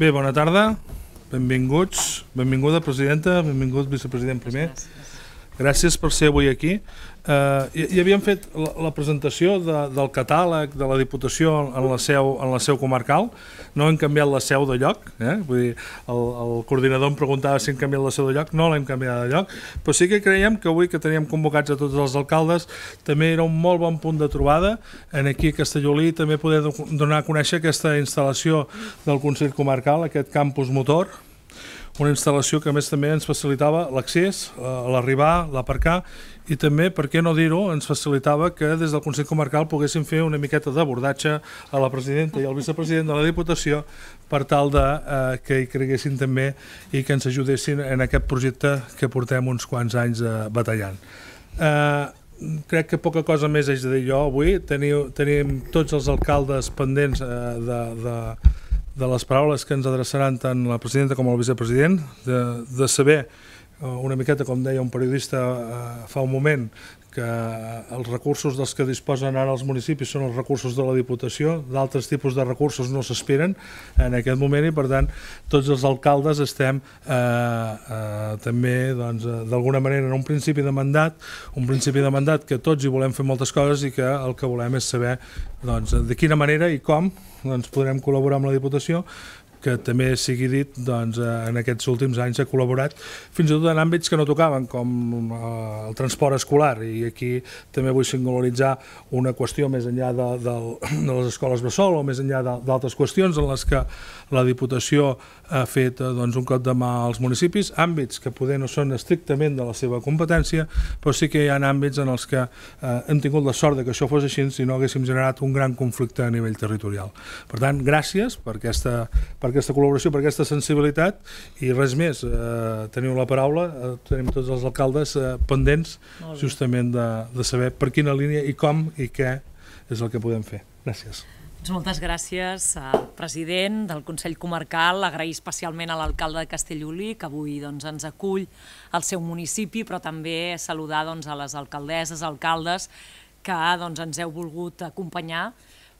Bé, bona tarda, benvinguts, benvinguda presidenta, benvingut vicepresident primer. Gràcies. Gràcies per ser avui aquí. Eh, i, I havíem fet la, la presentació de, del catàleg de la Diputació en la seu, en la seu comarcal. No hem canviat la seu de lloc. Eh? Vull dir, el, el coordinador em preguntava si hem canviat la seu de lloc. No l'hem canviat de lloc. Però sí que creiem que avui que teníem convocats a tots els alcaldes també era un molt bon punt de trobada en aquí a Castellolí també poder donar a conèixer aquesta instal·lació del Consell Comarcal, aquest campus motor, una instal·lació que a més també ens facilitava l'accés, eh, l'arribar, l'aparcar i també, per què no dir-ho, ens facilitava que des del Consell Comarcal poguéssim fer una miqueta d'abordatge a la presidenta i al vicepresident de la Diputació per tal de eh, que hi creguessin també i que ens ajudessin en aquest projecte que portem uns quants anys eh, batallant. Eh, crec que poca cosa més haig de dir jo avui. Teniu, tenim tots els alcaldes pendents eh, de, de de les paraules que ens adreçaran tant la presidenta com el vicepresident, de, de saber eh, una miqueta, com deia un periodista eh, fa un moment, que els recursos dels que disposen ara els municipis són els recursos de la Diputació, d'altres tipus de recursos no s'esperen en aquest moment i per tant tots els alcaldes estem eh, eh, també doncs, eh, d'alguna doncs, manera en un principi de mandat, un principi de mandat que tots hi volem fer moltes coses i que el que volem és saber doncs, de quina manera i com doncs, podrem col·laborar amb la Diputació que també sigui dit, doncs, eh, en aquests últims anys ha col·laborat fins i tot en àmbits que no tocaven, com eh, el transport escolar, i aquí també vull singularitzar una qüestió més enllà de, de, de les escoles Bressol o més enllà d'altres qüestions en les que la Diputació ha fet eh, doncs, un cop de mà als municipis, àmbits que poder no són estrictament de la seva competència, però sí que hi ha àmbits en els que eh, hem tingut la sort de que això fos així si no haguéssim generat un gran conflicte a nivell territorial. Per tant, gràcies per aquesta per per aquesta col·laboració, per aquesta sensibilitat i res més, eh, teniu la paraula, eh, tenim tots els alcaldes eh, pendents justament de, de saber per quina línia i com i què és el que podem fer. Gràcies. Doncs moltes gràcies al president del Consell Comarcal, agrair especialment a l'alcalde de Castellolí, que avui doncs, ens acull al seu municipi, però també saludar doncs, a les alcaldesses, alcaldes, que doncs, ens heu volgut acompanyar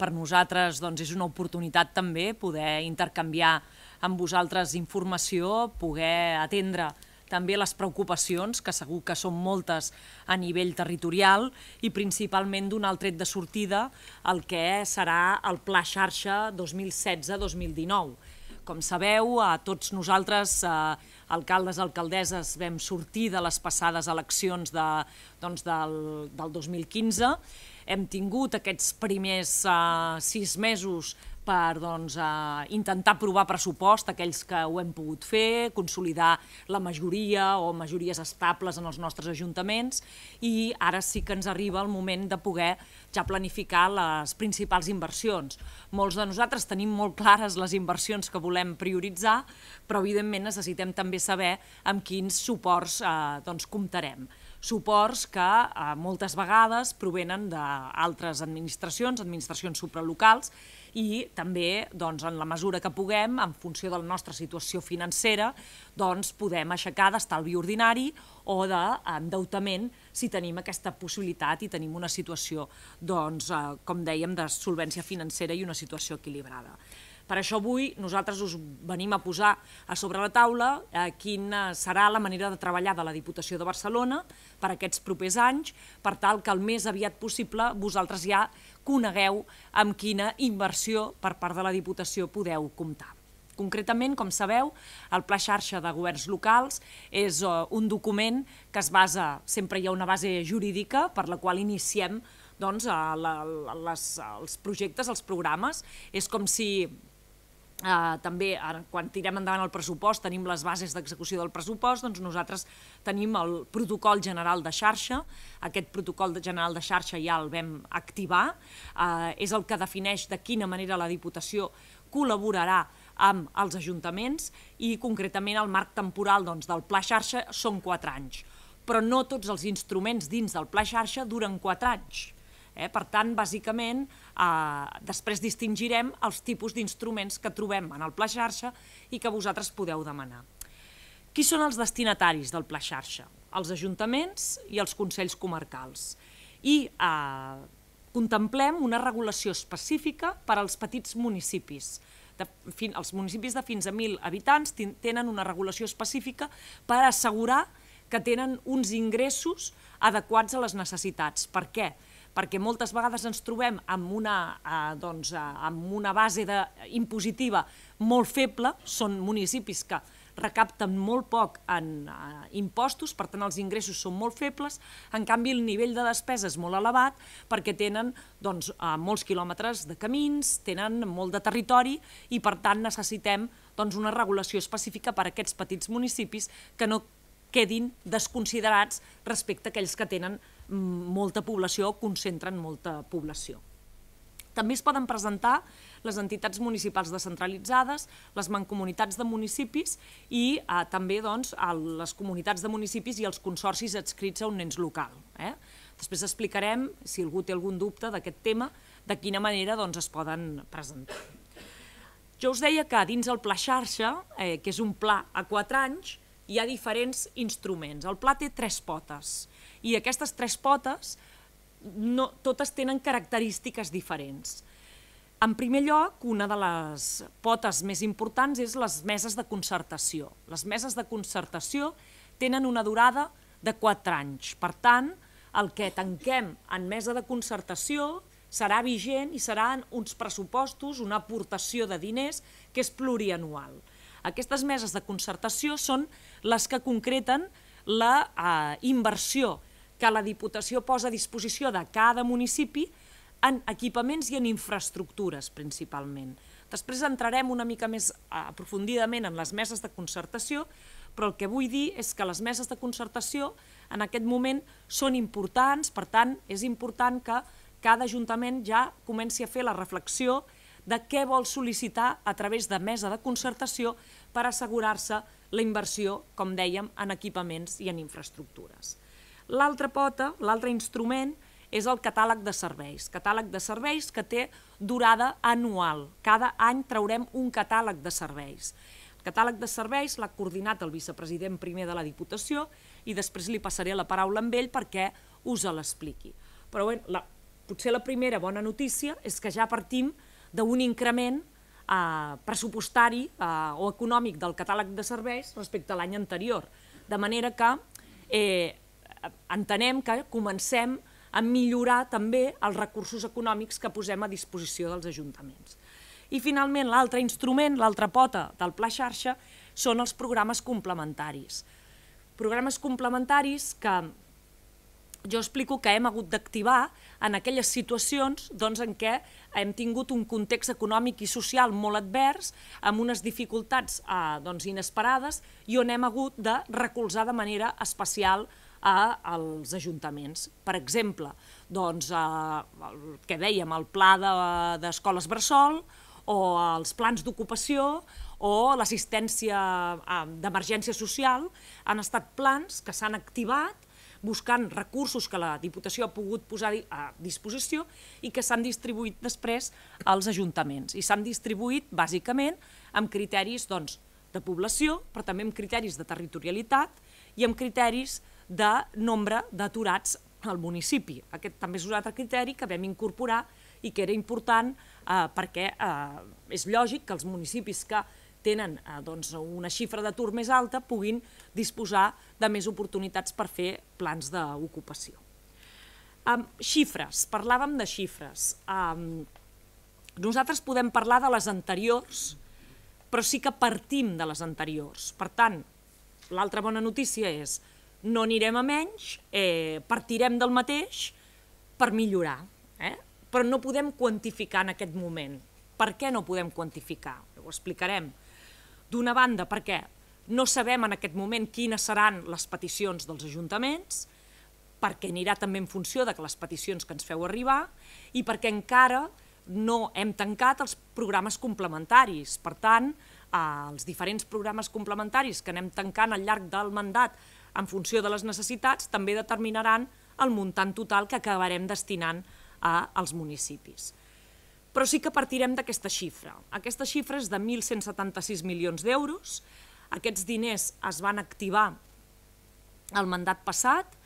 per nosaltres doncs, és una oportunitat també poder intercanviar amb vosaltres informació, poder atendre també les preocupacions, que segur que són moltes a nivell territorial, i principalment donar el tret de sortida el que serà el Pla Xarxa 2016-2019. Com sabeu, a tots nosaltres, eh, alcaldes, alcaldesses, vam sortir de les passades eleccions de, doncs del, del 2015, hem tingut aquests primers uh, sis mesos per doncs, uh, intentar aprovar pressupost, aquells que ho hem pogut fer, consolidar la majoria o majories estables en els nostres ajuntaments i ara sí que ens arriba el moment de poder ja planificar les principals inversions. Molts de nosaltres tenim molt clares les inversions que volem prioritzar, però evidentment necessitem també saber amb quins suports eh, doncs, comptarem suports que eh, moltes vegades provenen d'altres administracions, administracions supralocals, i també, doncs, en la mesura que puguem, en funció de la nostra situació financera, doncs, podem aixecar d'estalvi ordinari o d'endeutament si tenim aquesta possibilitat i tenim una situació, doncs, eh, com dèiem, de solvència financera i una situació equilibrada. Per això avui nosaltres us venim a posar a sobre la taula eh, quina serà la manera de treballar de la Diputació de Barcelona per aquests propers anys, per tal que el més aviat possible vosaltres ja conegueu amb quina inversió per part de la Diputació podeu comptar. Concretament, com sabeu, el Pla Xarxa de Governs Locals és eh, un document que es basa, sempre hi ha una base jurídica per la qual iniciem doncs, a eh, la, a les, els projectes, els programes. És com si Uh, també, ara, quan tirem endavant el pressupost, tenim les bases d'execució del pressupost, doncs nosaltres tenim el protocol general de xarxa. Aquest protocol general de xarxa ja el vam activar. Uh, és el que defineix de quina manera la Diputació col·laborarà amb els ajuntaments i concretament el marc temporal doncs, del pla xarxa són 4 anys. Però no tots els instruments dins del pla xarxa duren 4 anys Eh? Per tant, bàsicament, eh, després distingirem els tipus d'instruments que trobem en el pla xarxa i que vosaltres podeu demanar. Qui són els destinataris del pla xarxa? Els ajuntaments i els consells comarcals. I eh, contemplem una regulació específica per als petits municipis. De, fin, els municipis de fins a 1.000 habitants tenen una regulació específica per assegurar que tenen uns ingressos adequats a les necessitats. Per què? Perquè perquè moltes vegades ens trobem amb una, eh, doncs, eh, amb una base de, eh, impositiva molt feble, són municipis que recapten molt poc en eh, impostos, per tant els ingressos són molt febles, en canvi el nivell de despesa és molt elevat perquè tenen doncs, eh, molts quilòmetres de camins, tenen molt de territori i per tant necessitem doncs, una regulació específica per a aquests petits municipis que no quedin desconsiderats respecte a aquells que tenen molta població o concentren molta població. També es poden presentar les entitats municipals descentralitzades, les mancomunitats de municipis i eh, també doncs, les comunitats de municipis i els consorcis adscrits a un nens local. Eh? Després explicarem, si algú té algun dubte d'aquest tema, de quina manera doncs, es poden presentar. Jo us deia que dins el pla xarxa, eh, que és un pla a 4 anys, hi ha diferents instruments. El pla té tres potes. I aquestes tres potes no, totes tenen característiques diferents. En primer lloc, una de les potes més importants és les meses de concertació. Les meses de concertació tenen una durada de 4 anys. Per tant, el que tanquem en mesa de concertació serà vigent i seran uns pressupostos, una aportació de diners que és plurianual. Aquestes meses de concertació són les que concreten la eh, inversió que la Diputació posa a disposició de cada municipi en equipaments i en infraestructures, principalment. Després entrarem una mica més eh, aprofundidament en les meses de concertació, però el que vull dir és que les meses de concertació en aquest moment són importants, per tant, és important que cada ajuntament ja comenci a fer la reflexió de què vol sol·licitar a través de mesa de concertació per assegurar-se la inversió, com dèiem, en equipaments i en infraestructures. L'altra pota, l'altre instrument, és el catàleg de serveis. Catàleg de serveis que té durada anual. Cada any traurem un catàleg de serveis. El catàleg de serveis l'ha coordinat el vicepresident primer de la Diputació i després li passaré la paraula amb ell perquè us l'expliqui. Però bé, la, potser la primera bona notícia és que ja partim d'un increment eh, pressupostari eh, o econòmic del catàleg de serveis respecte a l'any anterior, de manera que eh, entenem que comencem a millorar també els recursos econòmics que posem a disposició dels ajuntaments. I finalment, l'altre instrument, l'altra pota del pla xarxa, són els programes complementaris. Programes complementaris que jo explico que hem hagut d'activar en aquelles situacions doncs, en què hem tingut un context econòmic i social molt advers, amb unes dificultats eh, doncs, inesperades, i on hem hagut de recolzar de manera especial als ajuntaments. Per exemple, doncs, eh, el que dèiem, el pla d'escoles de, bressol, o els plans d'ocupació o l'assistència d'emergència social han estat plans que s'han activat buscant recursos que la Diputació ha pogut posar a disposició i que s'han distribuït després als ajuntaments. I s'han distribuït bàsicament amb criteris doncs, de població, però també amb criteris de territorialitat i amb criteris de nombre d'aturats al municipi. Aquest també és un altre criteri que vam incorporar i que era important eh, perquè eh, és lògic que els municipis que tenen eh, doncs, una xifra d'atur més alta puguin disposar de més oportunitats per fer plans d'ocupació. Um, xifres, parlàvem de xifres. Um, nosaltres podem parlar de les anteriors, però sí que partim de les anteriors. Per tant, l'altra bona notícia és no anirem a menys, eh, partirem del mateix per millorar, eh? però no podem quantificar en aquest moment. Per què no podem quantificar? Ho explicarem. D'una banda, perquè no sabem en aquest moment quines seran les peticions dels ajuntaments, perquè anirà també en funció de les peticions que ens feu arribar i perquè encara no hem tancat els programes complementaris. Per tant, eh, els diferents programes complementaris que anem tancant al llarg del mandat en funció de les necessitats, també determinaran el muntant total que acabarem destinant a, als municipis. Però sí que partirem d'aquesta xifra. Aquesta xifra és de 1.176 milions d'euros. Aquests diners es van activar el mandat passat,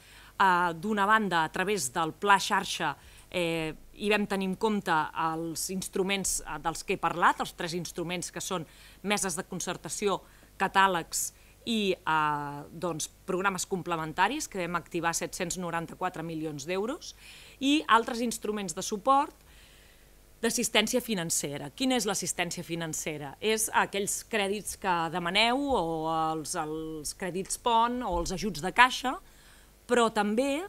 eh, d'una banda a través del pla xarxa eh, hi vam tenir en compte els instruments eh, dels que he parlat, els tres instruments que són meses de concertació, catàlegs i i eh, doncs, programes complementaris, que vam activar 794 milions d'euros, i altres instruments de suport d'assistència financera. Quina és l'assistència financera? És aquells crèdits que demaneu o els, els crèdits PON o els ajuts de caixa, però també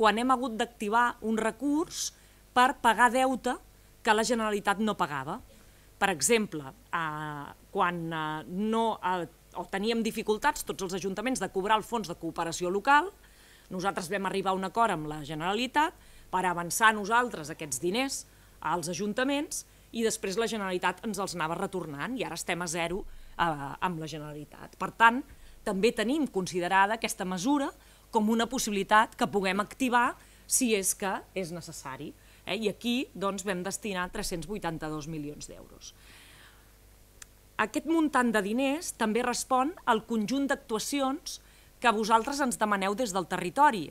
quan hem hagut d'activar un recurs per pagar deute que la Generalitat no pagava. Per exemple, eh, quan eh, no eh, o teníem dificultats tots els ajuntaments de cobrar el fons de cooperació local. Nosaltres vam arribar a un acord amb la Generalitat per avançar nosaltres aquests diners als ajuntaments i després la Generalitat ens els anava retornant i ara estem a zero eh, amb la Generalitat. Per tant, també tenim considerada aquesta mesura com una possibilitat que puguem activar si és que és necessari. Eh? I aquí doncs, vam destinar 382 milions d'euros aquest muntant de diners també respon al conjunt d'actuacions que vosaltres ens demaneu des del territori.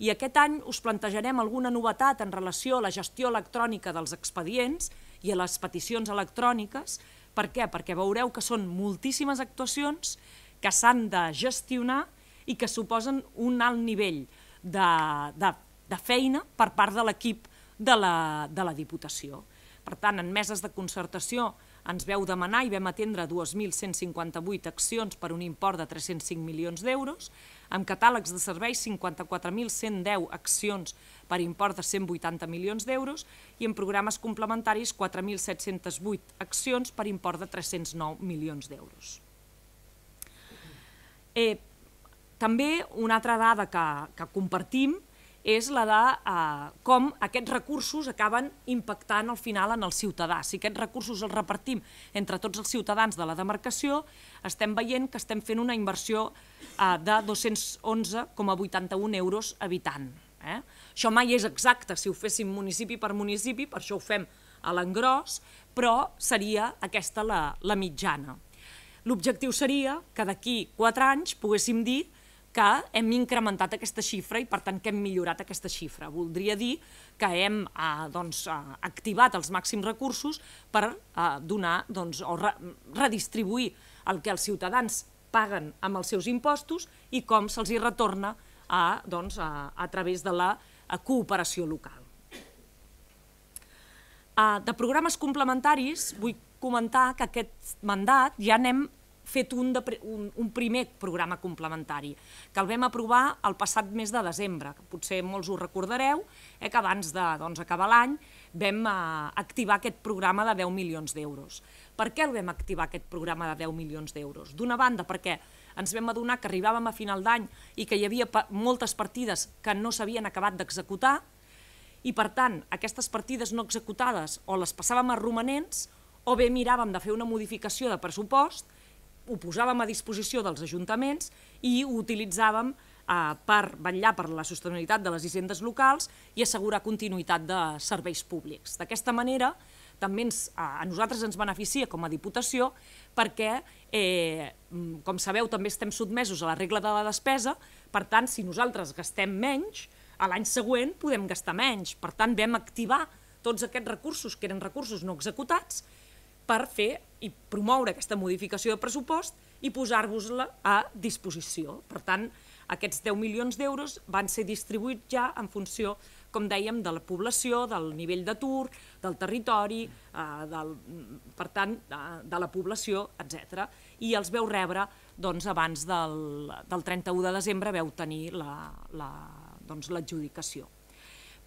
I aquest any us plantejarem alguna novetat en relació a la gestió electrònica dels expedients i a les peticions electròniques. Per què? Perquè veureu que són moltíssimes actuacions que s'han de gestionar i que suposen un alt nivell de, de, de feina per part de l'equip de, la, de la Diputació. Per tant, en meses de concertació, ens veu demanar i vam atendre 2.158 accions per un import de 305 milions d'euros, amb catàlegs de serveis 54.110 accions per import de 180 milions d'euros i en programes complementaris 4.708 accions per import de 309 milions d'euros. Eh, també una altra dada que, que compartim és la de eh, com aquests recursos acaben impactant al final en el ciutadà. Si aquests recursos els repartim entre tots els ciutadans de la demarcació, estem veient que estem fent una inversió eh, de 211,81 euros habitant. Eh? Això mai és exacte si ho féssim municipi per municipi, per això ho fem a l'engròs, però seria aquesta la, la mitjana. L'objectiu seria que d'aquí 4 anys poguéssim dir que hem incrementat aquesta xifra i, per tant, que hem millorat aquesta xifra. Voldria dir que hem eh, doncs, eh, activat els màxims recursos per eh, donar doncs, o re redistribuir el que els ciutadans paguen amb els seus impostos i com se'ls hi retorna a, eh, doncs, a, eh, a través de la cooperació local. De programes complementaris, vull comentar que aquest mandat ja anem fet un, de, un, un primer programa complementari, que el vam aprovar el passat mes de desembre, que potser molts ho recordareu, eh, que abans de doncs, acabar l'any vam eh, activar aquest programa de 10 milions d'euros. Per què el vam activar, aquest programa de 10 milions d'euros? D'una banda, perquè ens vam adonar que arribàvem a final d'any i que hi havia pa moltes partides que no s'havien acabat d'executar, i per tant, aquestes partides no executades o les passàvem a romanents o bé miràvem de fer una modificació de pressupost ho posàvem a disposició dels ajuntaments i ho utilitzàvem eh, per vetllar per la sostenibilitat de les hisendes locals i assegurar continuïtat de serveis públics. D'aquesta manera, també ens, a, eh, a nosaltres ens beneficia com a Diputació perquè, eh, mm, com sabeu, també estem sotmesos a la regla de la despesa, per tant, si nosaltres gastem menys, a l'any següent podem gastar menys. Per tant, vam activar tots aquests recursos, que eren recursos no executats, per fer i promoure aquesta modificació de pressupost i posar-vos-la a disposició. Per tant, aquests 10 milions d'euros van ser distribuïts ja en funció, com dèiem, de la població, del nivell d'atur, del territori, eh, del, per tant, de, de la població, etc. I els veu rebre doncs, abans del, del 31 de desembre, veu tenir l'adjudicació. La, la, doncs,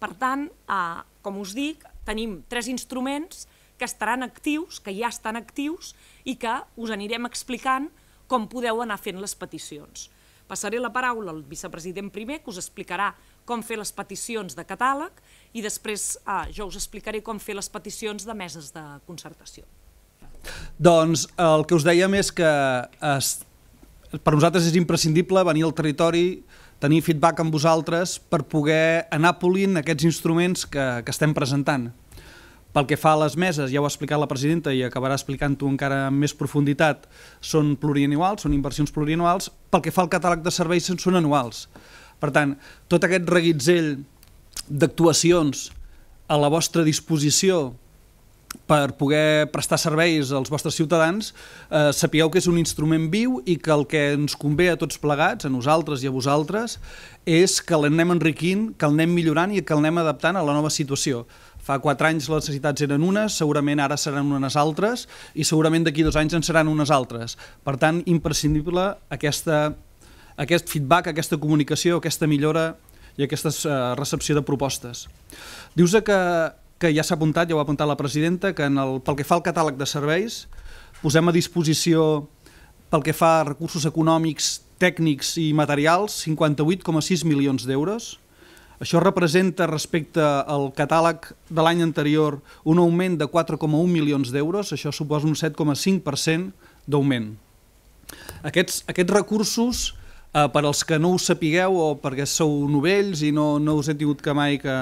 per tant, eh, com us dic, tenim tres instruments que estaran actius, que ja estan actius i que us anirem explicant com podeu anar fent les peticions. Passaré la paraula al vicepresident primer, que us explicarà com fer les peticions de catàleg i després ah, jo us explicaré com fer les peticions de meses de concertació. Doncs el que us dèiem és que es, per nosaltres és imprescindible venir al territori, tenir feedback amb vosaltres per poder anar polint aquests instruments que, que estem presentant. Pel que fa a les meses, ja ho ha explicat la presidenta i acabarà explicant-ho encara amb més profunditat, són plurianuals, són inversions plurianuals. Pel que fa al catàleg de serveis, són anuals. Per tant, tot aquest reguitzell d'actuacions a la vostra disposició per poder prestar serveis als vostres ciutadans, eh, sapigueu que és un instrument viu i que el que ens convé a tots plegats, a nosaltres i a vosaltres, és que l'anem enriquint, que l'anem millorant i que l'anem adaptant a la nova situació. Fa quatre anys les necessitats eren unes, segurament ara seran unes altres i segurament d'aquí dos anys en seran unes altres. Per tant, imprescindible aquesta, aquest feedback, aquesta comunicació, aquesta millora i aquesta eh, recepció de propostes. Dius que, que ja s'ha apuntat, ja ho ha apuntat la presidenta, que en el, pel que fa al catàleg de serveis posem a disposició pel que fa a recursos econòmics, tècnics i materials 58,6 milions d'euros això representa respecte al catàleg de l'any anterior un augment de 4,1 milions d'euros, això suposa un 7,5% d'augment. Aquests, aquests recursos, eh, per als que no us sapigueu o perquè sou novells i no, no us he tingut que mai que,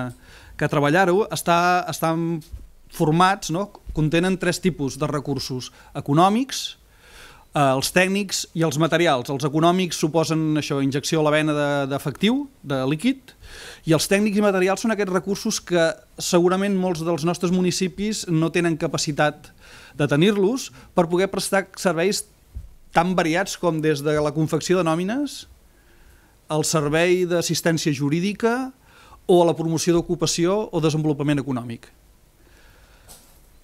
que treballar-ho, està, estan formats, no? contenen tres tipus de recursos, econòmics, Eh, els tècnics i els materials. Els econòmics suposen això, injecció a la vena d'efectiu, de, de líquid, i els tècnics i materials són aquests recursos que segurament molts dels nostres municipis no tenen capacitat de tenir-los per poder prestar serveis tan variats com des de la confecció de nòmines, el servei d'assistència jurídica o a la promoció d'ocupació o desenvolupament econòmic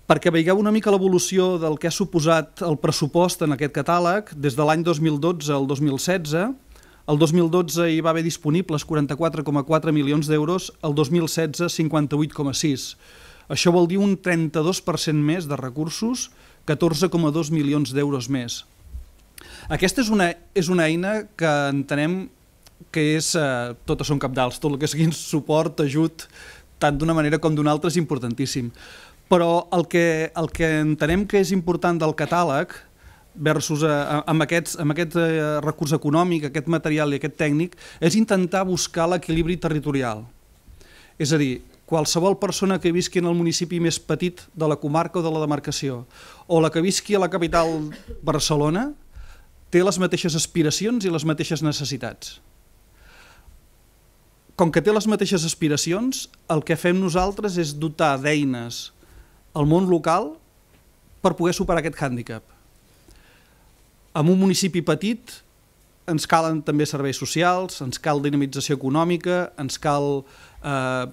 perquè veieu una mica l'evolució del que ha suposat el pressupost en aquest catàleg des de l'any 2012 al 2016. El 2012 hi va haver disponibles 44,4 milions d'euros, el 2016 58,6. Això vol dir un 32% més de recursos, 14,2 milions d'euros més. Aquesta és una, és una eina que entenem que és, eh, totes són capdals, tot el que sigui suport, ajut, tant d'una manera com d'una altra és importantíssim. Però el que, el que entenem que és important del catàleg versus a, eh, a, amb, aquests, amb aquest eh, recurs econòmic, aquest material i aquest tècnic, és intentar buscar l'equilibri territorial. És a dir, qualsevol persona que visqui en el municipi més petit de la comarca o de la demarcació, o la que visqui a la capital Barcelona, té les mateixes aspiracions i les mateixes necessitats. Com que té les mateixes aspiracions, el que fem nosaltres és dotar d'eines el món local per poder superar aquest hàndicap. En un municipi petit ens calen també serveis socials, ens cal dinamització econòmica, ens cal eh,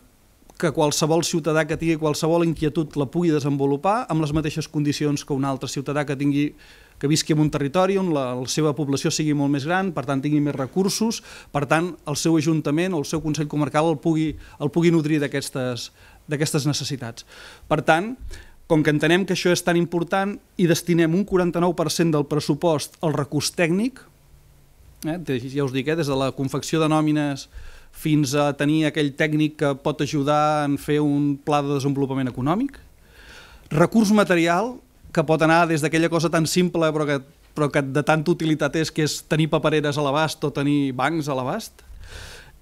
que qualsevol ciutadà que tingui qualsevol inquietud la pugui desenvolupar amb les mateixes condicions que un altre ciutadà que tingui que visqui en un territori on la, la seva població sigui molt més gran, per tant tingui més recursos, per tant el seu ajuntament o el seu Consell Comarcal el pugui, el pugui nodrir d'aquestes d'aquestes necessitats. Per tant, com que entenem que això és tan important i destinem un 49% del pressupost al recurs tècnic, eh, ja us dic, eh, des de la confecció de nòmines fins a tenir aquell tècnic que pot ajudar en fer un pla de desenvolupament econòmic, recurs material que pot anar des d'aquella cosa tan simple però que, però que de tanta utilitat és que és tenir papereres a l'abast o tenir bancs a l'abast,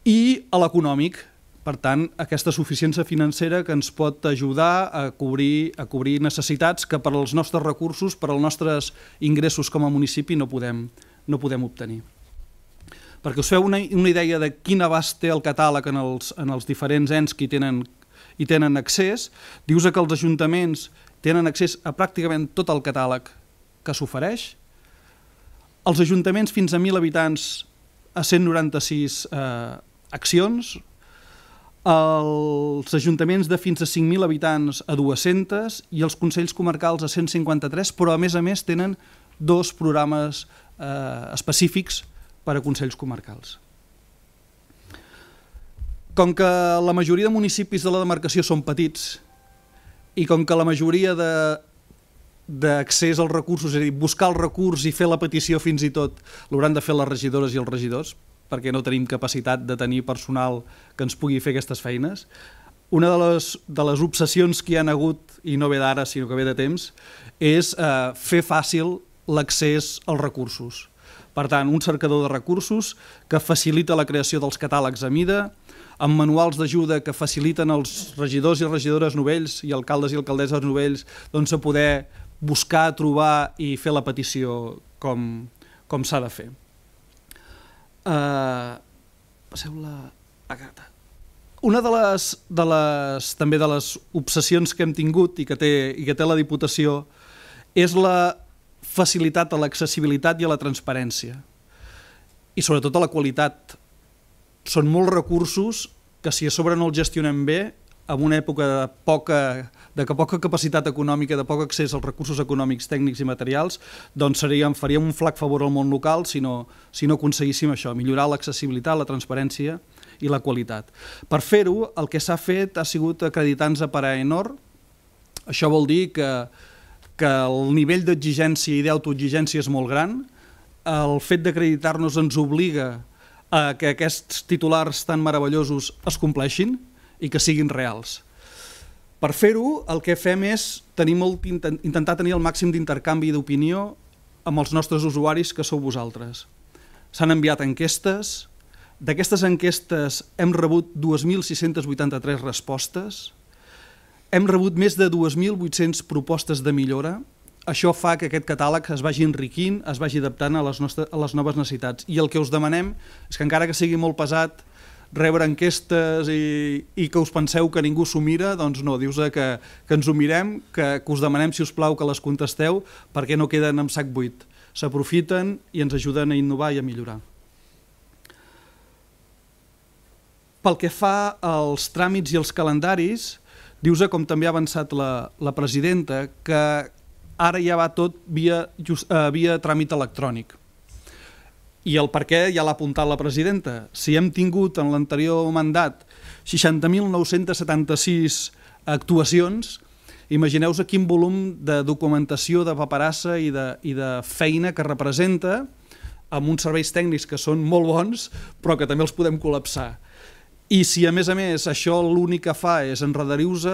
i a l'econòmic, per tant, aquesta suficiència financera que ens pot ajudar a cobrir, a cobrir necessitats que per als nostres recursos, per als nostres ingressos com a municipi no podem, no podem obtenir. Perquè us feu una, una idea de quin abast té el catàleg en els, en els diferents ens que hi tenen, hi tenen accés, dius que els ajuntaments tenen accés a pràcticament tot el catàleg que s'ofereix, els ajuntaments fins a 1.000 habitants a 196 eh, accions, els ajuntaments de fins a 5.000 habitants a 200 i els consells comarcals a 153, però a més a més tenen dos programes eh, específics per a consells comarcals. Com que la majoria de municipis de la demarcació són petits i com que la majoria d'accés als recursos, és a dir, buscar el recurs i fer la petició fins i tot, l'hauran de fer les regidores i els regidors, perquè no tenim capacitat de tenir personal que ens pugui fer aquestes feines. Una de les, de les obsessions que hi han hagut, i no ve d'ara, sinó que ve de temps, és eh, fer fàcil l'accés als recursos. Per tant, un cercador de recursos que facilita la creació dels catàlegs a mida, amb manuals d'ajuda que faciliten els regidors i regidores novells i alcaldes i alcaldesses novells doncs, a poder buscar, trobar i fer la petició com, com s'ha de fer. Uh, eh, Passeu-la a Una de les, de les, també de les obsessions que hem tingut i que té, i que té la Diputació és la facilitat a l'accessibilitat i a la transparència i sobretot a la qualitat. Són molts recursos que si a sobre no els gestionem bé en una època de poca, de poca capacitat econòmica, de poc accés als recursos econòmics, tècnics i materials, doncs seríem, faríem un flac favor al món local si no, si no aconseguíssim això, millorar l'accessibilitat, la transparència i la qualitat. Per fer-ho, el que s'ha fet ha sigut acreditar-nos per a Enor, això vol dir que, que el nivell d'exigència i d'autoexigència és molt gran, el fet d'acreditar-nos ens obliga a que aquests titulars tan meravellosos es compleixin, i que siguin reals. Per fer-ho, el que fem és tenir molt, intentar tenir el màxim d'intercanvi d'opinió amb els nostres usuaris, que sou vosaltres. S'han enviat enquestes, d'aquestes enquestes hem rebut 2.683 respostes, hem rebut més de 2.800 propostes de millora, això fa que aquest catàleg es vagi enriquint, es vagi adaptant a les, nostres, a les noves necessitats. I el que us demanem és que encara que sigui molt pesat, rebre enquestes i, i que us penseu que ningú s'ho mira, doncs no, dius eh, que, que ens ho mirem, que, que us demanem, si us plau, que les contesteu, perquè no queden amb sac buit. S'aprofiten i ens ajuden a innovar i a millorar. Pel que fa als tràmits i els calendaris, dius eh, com també ha avançat la, la presidenta, que ara ja va tot via, just, eh, via tràmit electrònic i el per què ja l'ha apuntat la presidenta. Si hem tingut en l'anterior mandat 60.976 actuacions, imagineu-vos quin volum de documentació, de paperassa i de, i de feina que representa amb uns serveis tècnics que són molt bons, però que també els podem col·lapsar. I si, a més a més, això l'únic que fa és enredariu-se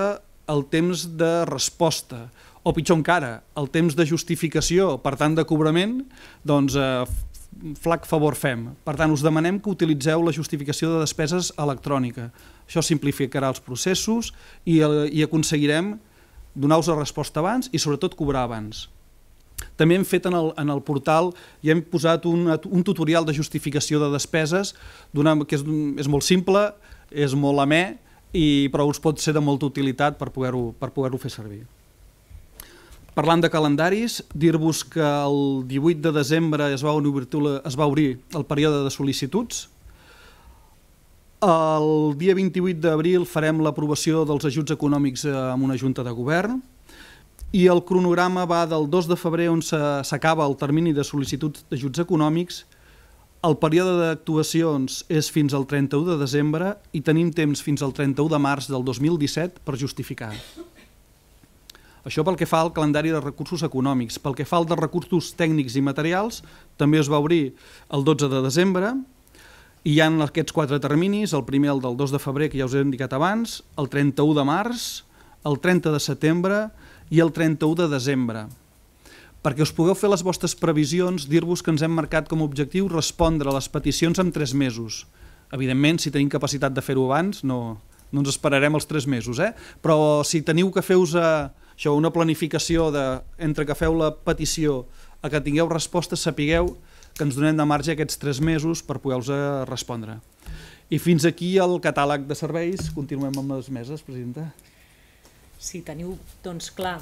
el temps de resposta, o pitjor encara, el temps de justificació, per tant, de cobrament, doncs eh, flac favor fem. Per tant, us demanem que utilitzeu la justificació de despeses electrònica. Això simplificarà els processos i, eh, i aconseguirem donar-vos la resposta abans i sobretot cobrar abans. També hem fet en el, en el portal i hem posat un, un tutorial de justificació de despeses que és, és molt simple, és molt amè, i, però us pot ser de molta utilitat per poder-ho per poder fer servir. Parlant de calendaris, dir-vos que el 18 de desembre es va, obrir, es va obrir el període de sol·licituds. El dia 28 d'abril farem l'aprovació dels ajuts econòmics eh, amb una junta de govern i el cronograma va del 2 de febrer on s'acaba el termini de sol·licituds d'ajuts econòmics el període d'actuacions és fins al 31 de desembre i tenim temps fins al 31 de març del 2017 per justificar. Això pel que fa al calendari de recursos econòmics. Pel que fa al de recursos tècnics i materials, també es va obrir el 12 de desembre, i hi ha aquests quatre terminis, el primer el del 2 de febrer, que ja us he indicat abans, el 31 de març, el 30 de setembre i el 31 de desembre. Perquè us pugueu fer les vostres previsions, dir-vos que ens hem marcat com a objectiu respondre a les peticions en tres mesos. Evidentment, si tenim capacitat de fer-ho abans, no, no ens esperarem els tres mesos, eh? però si teniu que fer-vos... A eh, això, una planificació de, entre que feu la petició a que tingueu resposta, sapigueu que ens donem de marge aquests tres mesos per poder-vos eh, respondre. I fins aquí el catàleg de serveis. Continuem amb les meses, presidenta. Si sí, teniu, doncs clar,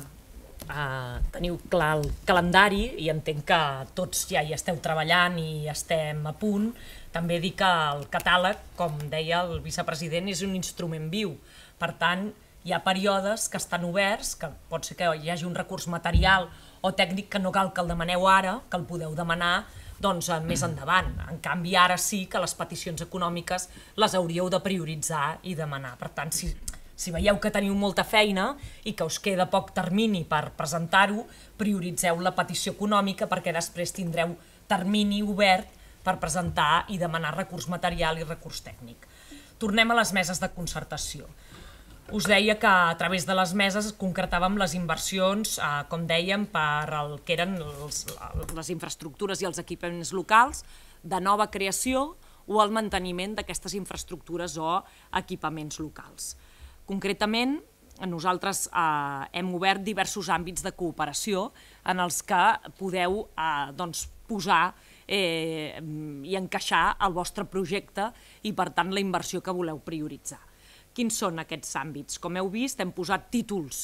uh, teniu clar el calendari i entenc que tots ja hi esteu treballant i estem a punt, també dir que el catàleg, com deia el vicepresident, és un instrument viu. Per tant, hi ha períodes que estan oberts, que pot ser que hi hagi un recurs material o tècnic que no cal que el demaneu ara, que el podeu demanar doncs, eh, més endavant. En canvi, ara sí que les peticions econòmiques les hauríeu de prioritzar i demanar. Per tant, si, si veieu que teniu molta feina i que us queda poc termini per presentar-ho, prioritzeu la petició econòmica perquè després tindreu termini obert per presentar i demanar recurs material i recurs tècnic. Tornem a les meses de concertació us deia que a través de les meses concretàvem les inversions, eh, com dèiem, per el que eren els, les infraestructures i els equipaments locals de nova creació o el manteniment d'aquestes infraestructures o equipaments locals. Concretament, nosaltres eh, hem obert diversos àmbits de cooperació en els que podeu eh, doncs, posar eh, i encaixar el vostre projecte i, per tant, la inversió que voleu prioritzar. Quins són aquests àmbits? Com heu vist, hem posat títols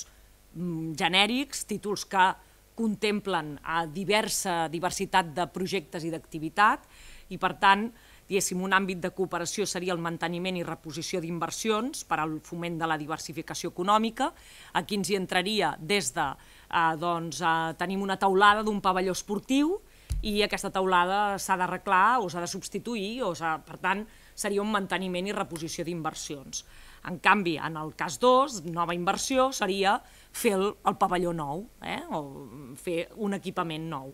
mm, genèrics, títols que contemplen a diversa diversitat de projectes i d'activitat i, per tant, diguéssim, un àmbit de cooperació seria el manteniment i reposició d'inversions per al foment de la diversificació econòmica. Aquí ens hi entraria des de, eh, doncs, eh, tenim una taulada d'un pavelló esportiu i aquesta taulada s'ha d'arreglar o s'ha de substituir, o per tant, seria un manteniment i reposició d'inversions. En canvi, en el cas 2, nova inversió seria fer el, el pavelló nou eh? o fer un equipament nou.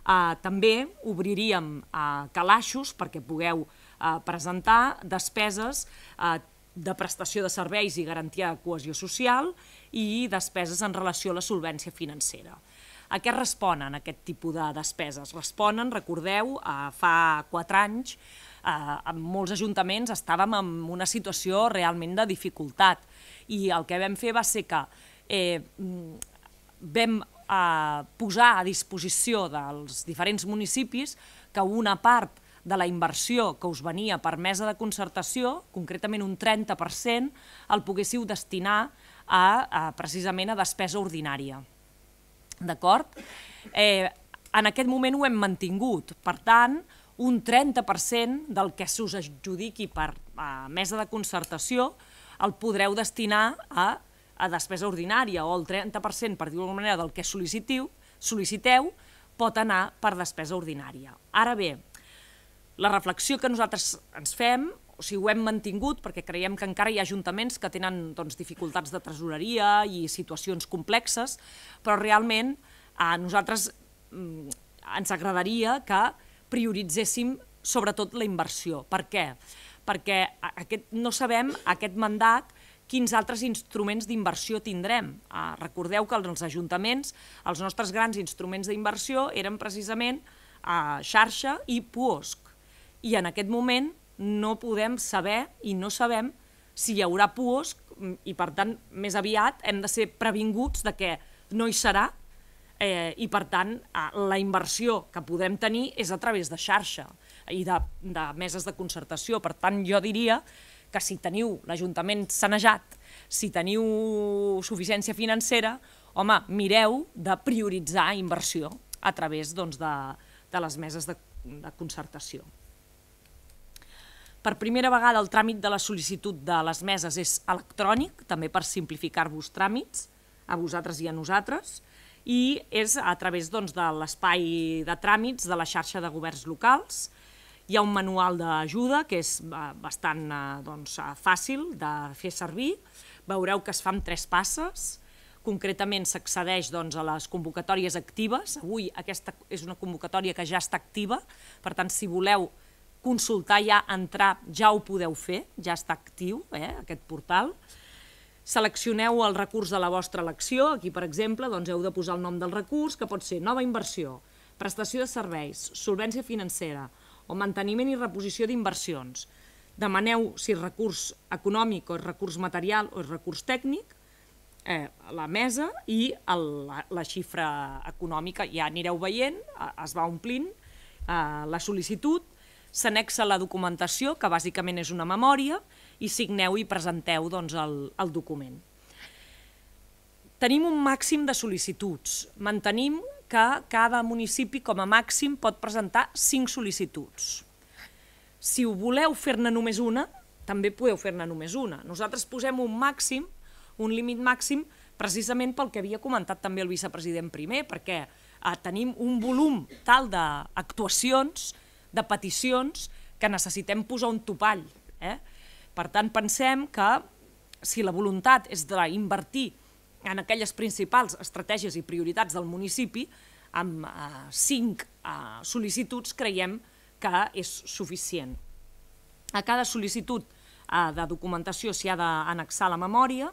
Uh, també obriríem uh, calaixos perquè pugueu uh, presentar despeses uh, de prestació de serveis i garantia de cohesió social i despeses en relació a la solvència financera. A què responen aquest tipus de despeses? Responen, recordeu, a fa 4 anys eh, en molts ajuntaments estàvem en una situació realment de dificultat i el que vam fer va ser que eh, vam eh, posar a disposició dels diferents municipis que una part de la inversió que us venia per mesa de concertació, concretament un 30%, el poguéssiu destinar a, a precisament a despesa ordinària. D'acord? Eh, en aquest moment ho hem mantingut. Per tant, un 30% del que se us adjudiqui per a eh, mesa de concertació el podreu destinar a, a despesa ordinària o el 30%, per dir-ho manera, del que sol·licitiu, sol·liciteu pot anar per despesa ordinària. Ara bé, la reflexió que nosaltres ens fem, o sigui, ho hem mantingut perquè creiem que encara hi ha ajuntaments que tenen doncs, dificultats de tresoreria i situacions complexes, però realment a eh, nosaltres mm, ens agradaria que prioritzéssim sobretot la inversió. Per què? Perquè aquest, no sabem aquest mandat quins altres instruments d'inversió tindrem. Eh, recordeu que els ajuntaments, els nostres grans instruments d'inversió eren precisament eh, xarxa i PUOSC. I en aquest moment no podem saber i no sabem si hi haurà PUOSC i, per tant, més aviat hem de ser previnguts de que no hi serà eh, i per tant eh, la inversió que podem tenir és a través de xarxa i de, de meses de concertació. Per tant, jo diria que si teniu l'Ajuntament sanejat, si teniu suficiència financera, home, mireu de prioritzar inversió a través doncs, de, de les meses de, de concertació. Per primera vegada el tràmit de la sol·licitud de les meses és electrònic, també per simplificar-vos tràmits, a vosaltres i a nosaltres, i és a través doncs, de l'espai de tràmits de la xarxa de governs locals. Hi ha un manual d'ajuda que és eh, bastant eh, doncs, eh, fàcil de fer servir. Veureu que es fa amb tres passes. Concretament s'accedeix doncs, a les convocatòries actives. Avui aquesta és una convocatòria que ja està activa, per tant, si voleu consultar ja, entrar, ja ho podeu fer, ja està actiu eh, aquest portal. Aquest portal seleccioneu el recurs de la vostra elecció, aquí per exemple doncs heu de posar el nom del recurs, que pot ser nova inversió, prestació de serveis, solvència financera o manteniment i reposició d'inversions. Demaneu si és recurs econòmic o és recurs material o és recurs tècnic, eh, la mesa i el, la, la xifra econòmica, ja anireu veient, eh, es va omplint eh, la sol·licitud, s'anexa la documentació, que bàsicament és una memòria, i signeu i presenteu doncs, el, el document. Tenim un màxim de sol·licituds. Mantenim que cada municipi com a màxim pot presentar 5 sol·licituds. Si ho voleu fer-ne només una, també podeu fer-ne només una. Nosaltres posem un màxim, un límit màxim, precisament pel que havia comentat també el vicepresident primer, perquè eh, tenim un volum tal d'actuacions, de peticions, que necessitem posar un topall. Eh? Per tant, pensem que si la voluntat és d'invertir en aquelles principals estratègies i prioritats del municipi, amb eh, cinc eh, sol·licituds creiem que és suficient. A cada sol·licitud eh, de documentació s'hi ha d'annexar la memòria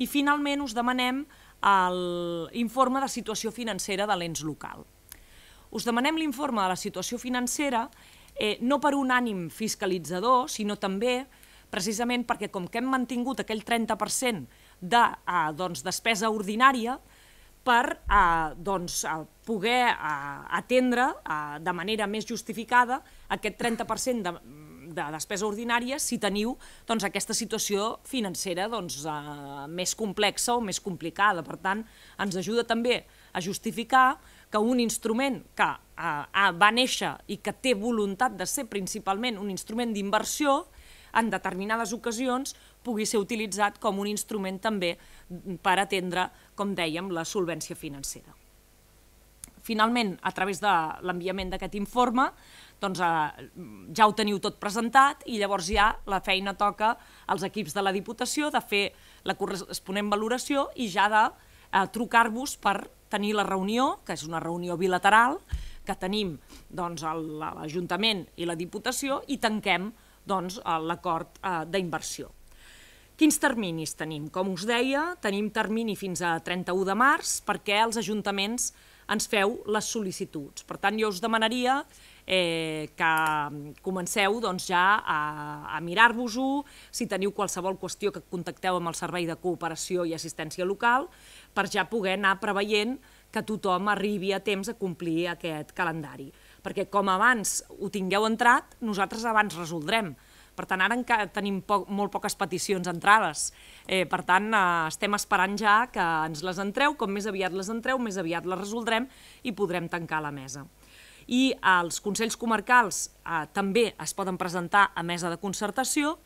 i finalment us demanem l'informe de situació financera de l'ens local. Us demanem l'informe de la situació financera eh, no per un ànim fiscalitzador, sinó també per precisament perquè com que hem mantingut aquell 30% de eh, doncs, despesa ordinària, per eh, doncs, eh, poder eh, atendre eh, de manera més justificada aquest 30% de, de despesa ordinària si teniu doncs, aquesta situació financera doncs, eh, més complexa o més complicada. Per tant, ens ajuda també a justificar que un instrument que eh, va néixer i que té voluntat de ser principalment un instrument d'inversió, en determinades ocasions pugui ser utilitzat com un instrument també per atendre, com dèiem, la solvència financera. Finalment, a través de l'enviament d'aquest informe, doncs, eh, ja ho teniu tot presentat i llavors ja la feina toca als equips de la Diputació de fer la corresponent valoració i ja de eh, trucar-vos per tenir la reunió, que és una reunió bilateral, que tenim doncs, l'Ajuntament i la Diputació i tanquem doncs, l'acord eh, d'inversió. Quins terminis tenim? Com us deia, tenim termini fins a 31 de març perquè els ajuntaments ens feu les sol·licituds. Per tant, jo us demanaria eh, que mm, comenceu doncs, ja a, a mirar-vos-ho, si teniu qualsevol qüestió que contacteu amb el Servei de Cooperació i Assistència Local, per ja poder anar preveient que tothom arribi a temps a complir aquest calendari perquè com abans ho tingueu entrat, nosaltres abans resoldrem. Per tant, ara encara tenim poc, molt poques peticions entrades. Eh, per tant, eh, estem esperant ja que ens les entreu, com més aviat les entreu, més aviat les resoldrem i podrem tancar la mesa. I eh, els Consells Comarcals eh, també es poden presentar a mesa de concertació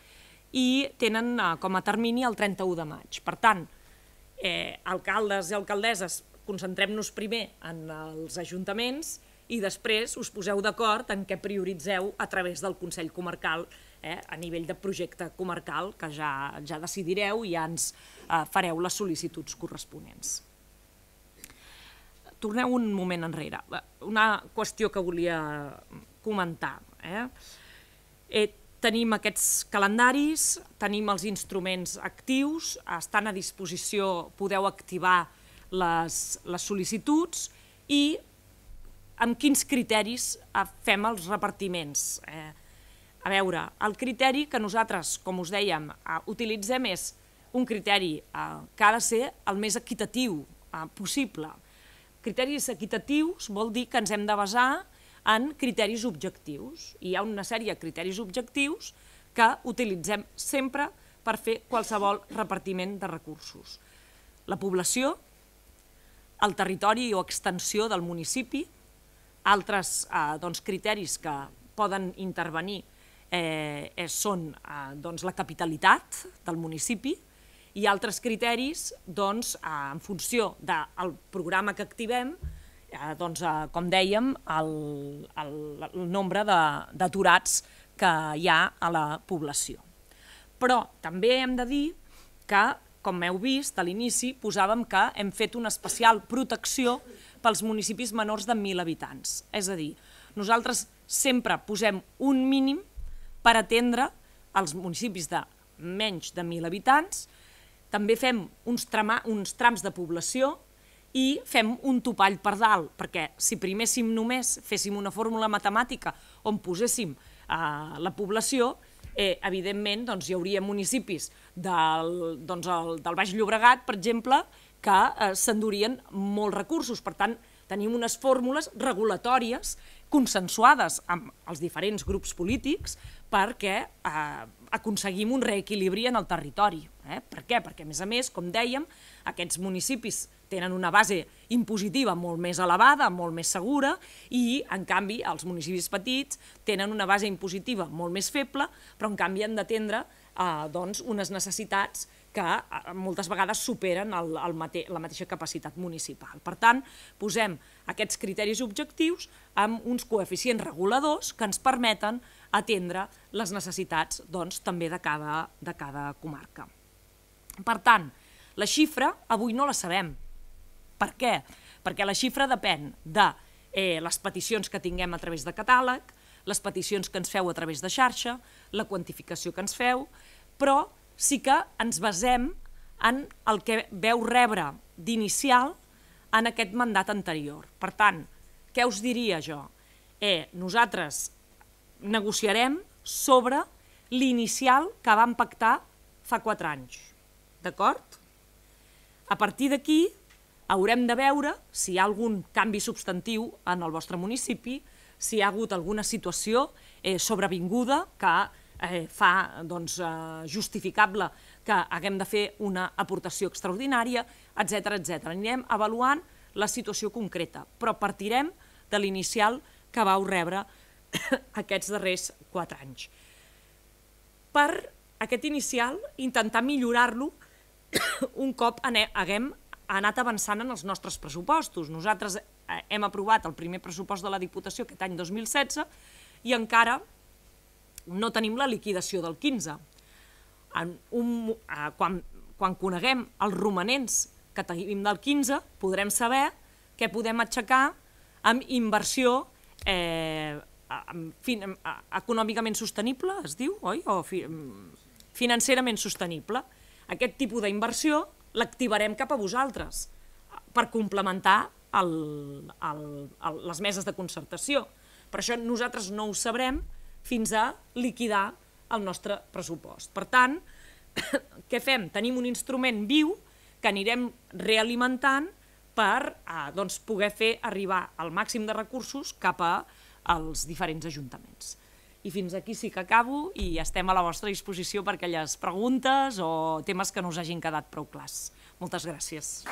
i tenen eh, com a termini el 31 de maig. Per tant, eh, alcaldes i alcaldesses, concentrem-nos primer en els ajuntaments i després us poseu d'acord en què prioritzeu a través del Consell Comarcal eh, a nivell de projecte comarcal que ja, ja decidireu i ja ens eh, fareu les sol·licituds corresponents. Torneu un moment enrere. Una qüestió que volia comentar. Eh? Eh, tenim aquests calendaris, tenim els instruments actius, estan a disposició, podeu activar les, les sol·licituds i amb quins criteris eh, fem els repartiments. Eh, a veure, el criteri que nosaltres, com us dèiem, eh, utilitzem és un criteri eh, que ha de ser el més equitatiu eh, possible. Criteris equitatius vol dir que ens hem de basar en criteris objectius. Hi ha una sèrie de criteris objectius que utilitzem sempre per fer qualsevol repartiment de recursos. La població, el territori o extensió del municipi, altres eh, doncs, criteris que poden intervenir eh, eh, són eh, doncs, la capitalitat del municipi i altres criteris doncs, eh, en funció del programa que activem, eh, doncs, eh, com dèiem, el, el, el nombre d'aturats que hi ha a la població. Però també hem de dir que, com heu vist a l'inici, posàvem que hem fet una especial protecció pels municipis menors de 1.000 habitants. És a dir, nosaltres sempre posem un mínim per atendre els municipis de menys de 1.000 habitants, també fem uns, trama, uns trams de població i fem un topall per dalt, perquè si priméssim només féssim una fórmula matemàtica on poséssim eh, la població, eh, evidentment doncs, hi hauria municipis del, doncs, el, del Baix Llobregat, per exemple, que eh, s'endurien molts recursos. Per tant, tenim unes fórmules regulatòries consensuades amb els diferents grups polítics perquè eh, aconseguim un reequilibri en el territori. Eh? Per què? Perquè, a més a més, com dèiem, aquests municipis tenen una base impositiva molt més elevada, molt més segura, i, en canvi, els municipis petits tenen una base impositiva molt més feble, però, en canvi, han d'atendre eh, doncs, unes necessitats que eh, moltes vegades superen el, el mate la mateixa capacitat municipal. Per tant, posem aquests criteris objectius amb uns coeficients reguladors que ens permeten atendre les necessitats doncs, també de cada, de cada comarca. Per tant, la xifra avui no la sabem. Per què? Perquè la xifra depèn de eh, les peticions que tinguem a través de catàleg, les peticions que ens feu a través de xarxa, la quantificació que ens feu, però sí que ens basem en el que veu rebre d'inicial en aquest mandat anterior. Per tant, què us diria jo? Eh, nosaltres negociarem sobre l'inicial que vam pactar fa 4 anys. D'acord? A partir d'aquí haurem de veure si hi ha algun canvi substantiu en el vostre municipi, si hi ha hagut alguna situació eh, sobrevinguda que eh, fa doncs, eh, justificable que haguem de fer una aportació extraordinària, etc etc. Anirem avaluant la situació concreta, però partirem de l'inicial que vau rebre aquests darrers quatre anys. Per aquest inicial, intentar millorar-lo un cop haguem anat avançant en els nostres pressupostos. Nosaltres eh, hem aprovat el primer pressupost de la Diputació aquest any 2016 i encara no tenim la liquidació del 15. En un, eh, quan, quan coneguem els romanents que tenim del 15, podrem saber què podem aixecar amb inversió eh, amb fin, amb, econòmicament sostenible, es diu, oi? O fi, mm, financerament sostenible. Aquest tipus d'inversió l'activarem cap a vosaltres per complementar el, el, el, les meses de concertació. Per això nosaltres no ho sabrem fins a liquidar el nostre pressupost. Per tant, què fem? Tenim un instrument viu que anirem realimentant per eh, doncs, poder fer arribar el màxim de recursos cap a als diferents ajuntaments. I fins aquí sí que acabo i estem a la vostra disposició per aquelles preguntes o temes que no us hagin quedat prou clars. Moltes gràcies.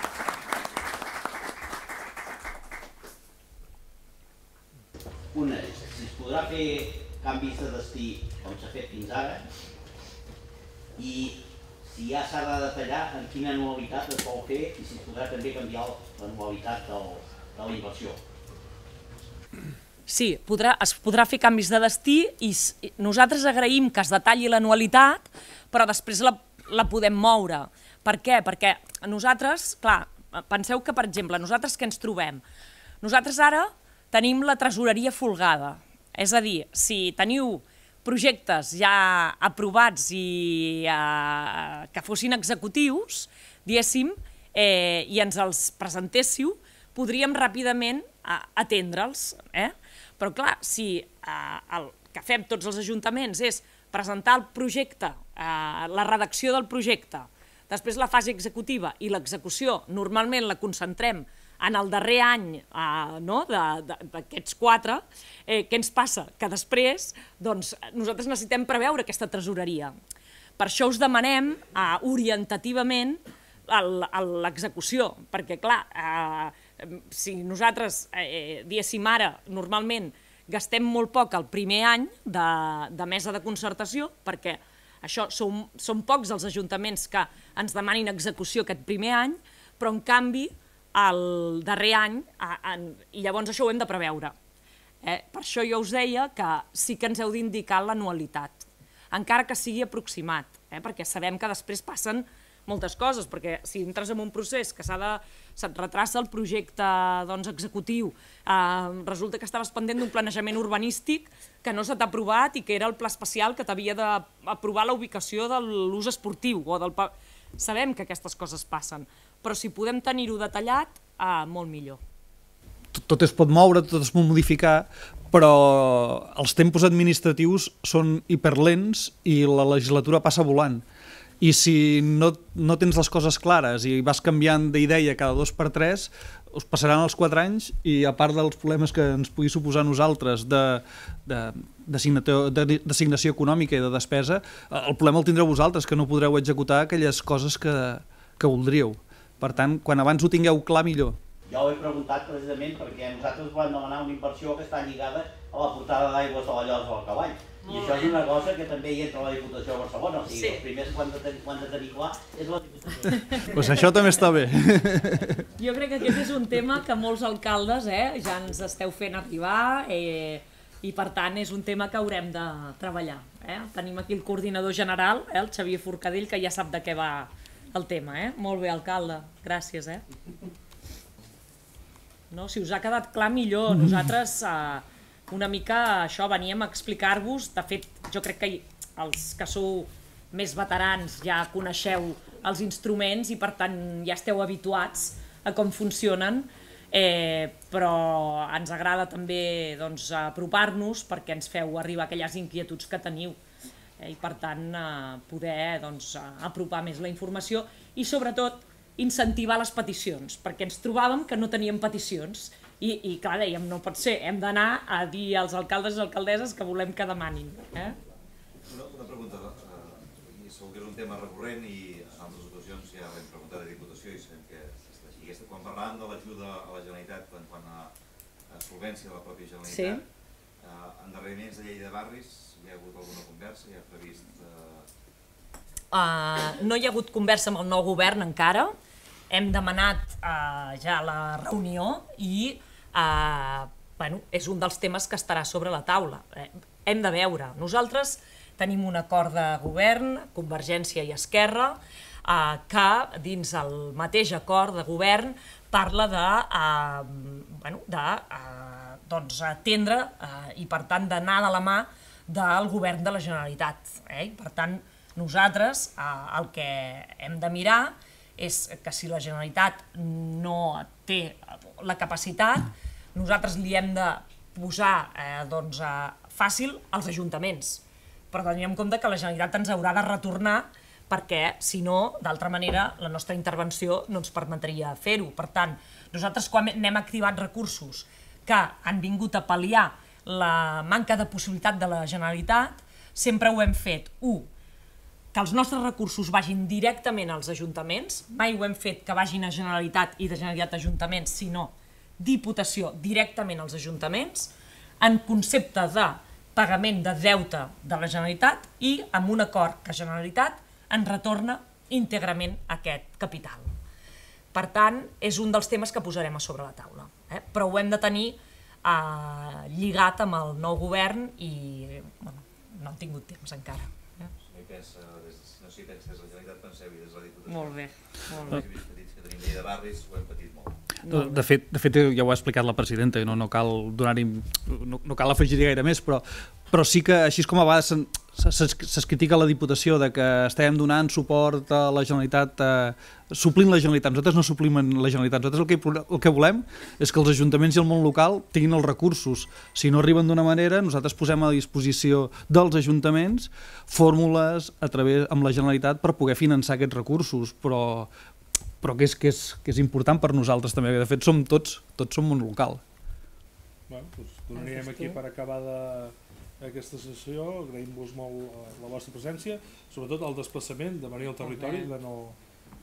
Una és, si es podrà fer canvis de destí com s'ha fet fins ara i si ja s'ha de detallar en quina anualitat es vol fer i si es podrà també canviar l'anualitat de la inversió. Sí, podrà, es podrà fer canvis de destí i nosaltres agraïm que es detalli l'anualitat, però després la, la podem moure. Per què? Perquè nosaltres, clar, penseu que, per exemple, nosaltres què ens trobem? Nosaltres ara tenim la tresoreria folgada, és a dir, si teniu projectes ja aprovats i eh, que fossin executius, diguéssim, eh, i ens els presentéssiu, podríem ràpidament eh, atendre'ls. Eh? Però clar, si eh, el que fem tots els ajuntaments és presentar el projecte, eh, la redacció del projecte, després la fase executiva i l'execució normalment la concentrem en el darrer any eh, no, d'aquests quatre, eh, què ens passa? Que després doncs, nosaltres necessitem preveure aquesta tresoreria. Per això us demanem eh, orientativament l'execució, perquè clar, eh, si nosaltres eh, diéssim ara, normalment gastem molt poc el primer any de, de mesa de concertació, perquè això són, són pocs els ajuntaments que ens demanin execució aquest primer any, però en canvi el darrer any, a, a, i llavors això ho hem de preveure. Eh? Per això jo us deia que sí que ens heu d'indicar l'anualitat, encara que sigui aproximat, eh? perquè sabem que després passen moltes coses, perquè si entres en un procés que s'ha de se't retrassa el projecte doncs, executiu, eh, resulta que estaves pendent d'un planejament urbanístic que no se t'ha aprovat i que era el pla especial que t'havia d'aprovar la ubicació de l'ús esportiu o del... Pa... Sabem que aquestes coses passen, però si podem tenir-ho detallat, ah, molt millor. Tot, tot es pot moure, tot es pot modificar, però els tempos administratius són hiperlents i la legislatura passa volant. I si no, no tens les coses clares i vas canviant d'idea cada dos per tres, us passaran els quatre anys i a part dels problemes que ens pugui suposar nosaltres de, de, de, designació econòmica i de despesa, el problema el tindreu vosaltres, que no podreu executar aquelles coses que, que voldríeu. Per tant, quan abans ho tingueu clar, millor. Jo ho he preguntat precisament perquè nosaltres volem demanar una inversió que està lligada a la portada d'aigües de la Llosa del Cavall. I això és una cosa que també hi entra la Diputació de Barcelona, o sigui, sí. els primers que han de, quan han de tenir clar és la Diputació. Doncs pues això també està bé. Jo crec que aquest és un tema que molts alcaldes eh, ja ens esteu fent arribar eh, i per tant és un tema que haurem de treballar. Eh? Tenim aquí el coordinador general, eh, el Xavier Forcadell, que ja sap de què va el tema, eh? Molt bé, alcalde. Gràcies, eh? No, si us ha quedat clar, millor. Mm. Nosaltres eh, una mica això veníem a explicar-vos. De fet, jo crec que els que sou més veterans ja coneixeu els instruments i per tant ja esteu habituats a com funcionen, eh, però ens agrada també doncs, apropar-nos perquè ens feu arribar aquelles inquietuds que teniu eh, i per tant eh, poder doncs, eh, apropar més la informació i sobretot incentivar les peticions, perquè ens trobàvem que no teníem peticions i, i clar, dèiem, no pot ser, hem d'anar a dir als alcaldes i alcaldesses que volem que demanin. Eh? Una, una pregunta, eh, segur que és un tema recurrent i en altres ocasions ja l'hem preguntat a Diputació i sabem que i aquesta, quan parlàvem de l'ajuda a la Generalitat quan, quan eh, a, a solvència de la pròpia Generalitat, sí Eh, endarreriments de llei de barris, hi ha hagut alguna conversa, hi ha previst... Uh... Uh, no hi ha hagut conversa amb el nou govern encara, hem demanat uh, ja la reunió i uh, bueno, és un dels temes que estarà sobre la taula. Eh, hem de veure. Nosaltres tenim un acord de govern, Convergència i Esquerra, uh, que dins el mateix acord de govern parla de, uh, bueno, de uh, doncs, atendre eh, i, per tant, d'anar de la mà del govern de la Generalitat. Eh? per tant, nosaltres eh, el que hem de mirar és que si la Generalitat no té la capacitat, nosaltres li hem de posar eh, doncs, eh, fàcil als ajuntaments. Però tenir en compte que la Generalitat ens haurà de retornar perquè, si no, d'altra manera, la nostra intervenció no ens permetria fer-ho. Per tant, nosaltres quan hem activat recursos que han vingut a pal·liar la manca de possibilitat de la Generalitat, sempre ho hem fet, un, que els nostres recursos vagin directament als ajuntaments, mai ho hem fet que vagin a Generalitat i de Generalitat a Ajuntaments, sinó Diputació directament als ajuntaments, en concepte de pagament de deute de la Generalitat i amb un acord que Generalitat en retorna íntegrament aquest capital. Per tant, és un dels temes que posarem a sobre la taula eh? però ho hem de tenir eh, lligat amb el nou govern i bueno, no han tingut temps encara. Eh? No sé pensa, des, no la Generalitat, penseu-hi des de la Diputació. Molt bé. Molt bé. Els petits que tenim de barris ho hem patit molt. No, de, fet, de fet, eh, ja ho ha explicat la presidenta i eh, no, no cal donar-hi... No, no cal afegir gaire més, però, però sí que, així com a vegades se'ns critica la Diputació de que estem donant suport a la Generalitat, eh, suplint la Generalitat. Nosaltres no suplim la Generalitat. Nosaltres el que, el que volem és que els ajuntaments i el món local tinguin els recursos. Si no arriben d'una manera, nosaltres posem a disposició dels ajuntaments fórmules a través amb la Generalitat per poder finançar aquests recursos, però, però que és, que, és, que és important per nosaltres també, de fet som tots, tots som un local. Bueno, doncs tornarem aquí per acabar de, aquesta sessió, agraïm-vos molt eh, la vostra presència, sobretot el desplaçament de venir al territori, de no...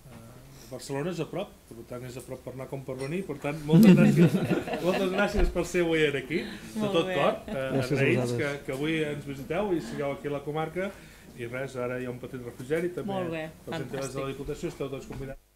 Eh, Barcelona és a prop, per tant és a prop per anar com per venir, per tant moltes gràcies, moltes gràcies per ser avui aquí, de tot cor, eh, agraïts que, que avui ens visiteu i sigueu aquí a la comarca, i res, ara hi ha un petit refrigeri també, Molt bé, de la Diputació, esteu tots convidats.